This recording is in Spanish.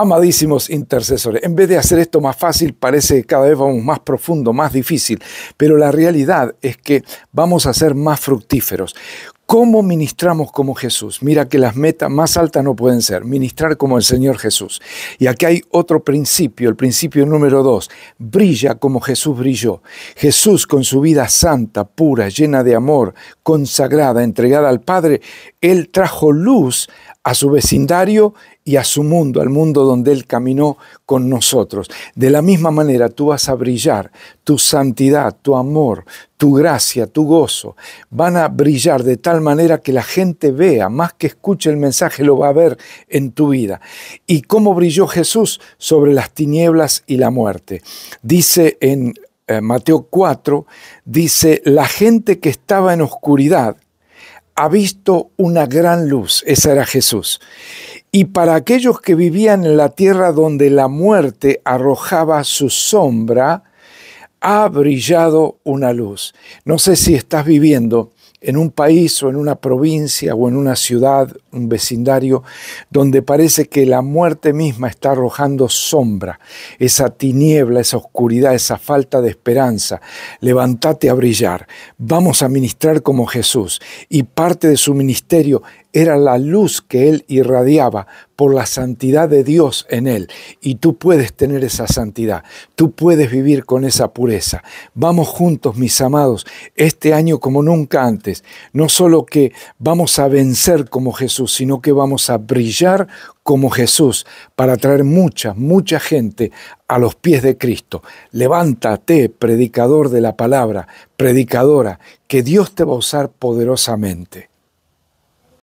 Amadísimos intercesores, en vez de hacer esto más fácil, parece que cada vez vamos más profundo, más difícil, pero la realidad es que vamos a ser más fructíferos. ¿Cómo ministramos como Jesús? Mira que las metas más altas no pueden ser, ministrar como el Señor Jesús. Y aquí hay otro principio, el principio número dos, brilla como Jesús brilló. Jesús con su vida santa, pura, llena de amor, consagrada, entregada al Padre, Él trajo luz a su vecindario y a su mundo, al mundo donde Él caminó con nosotros. De la misma manera tú vas a brillar, tu santidad, tu amor, tu gracia, tu gozo, van a brillar de tal manera que la gente vea, más que escuche el mensaje, lo va a ver en tu vida. ¿Y cómo brilló Jesús sobre las tinieblas y la muerte? Dice en eh, Mateo 4, dice, la gente que estaba en oscuridad, ha visto una gran luz, esa era Jesús. Y para aquellos que vivían en la tierra donde la muerte arrojaba su sombra, ha brillado una luz. No sé si estás viviendo en un país o en una provincia o en una ciudad, un vecindario, donde parece que la muerte misma está arrojando sombra, esa tiniebla, esa oscuridad, esa falta de esperanza. Levántate a brillar. Vamos a ministrar como Jesús. Y parte de su ministerio era la luz que él irradiaba por la santidad de Dios en él. Y tú puedes tener esa santidad, tú puedes vivir con esa pureza. Vamos juntos, mis amados, este año como nunca antes. No solo que vamos a vencer como Jesús, sino que vamos a brillar como Jesús para traer mucha, mucha gente a los pies de Cristo. Levántate, predicador de la palabra, predicadora, que Dios te va a usar poderosamente.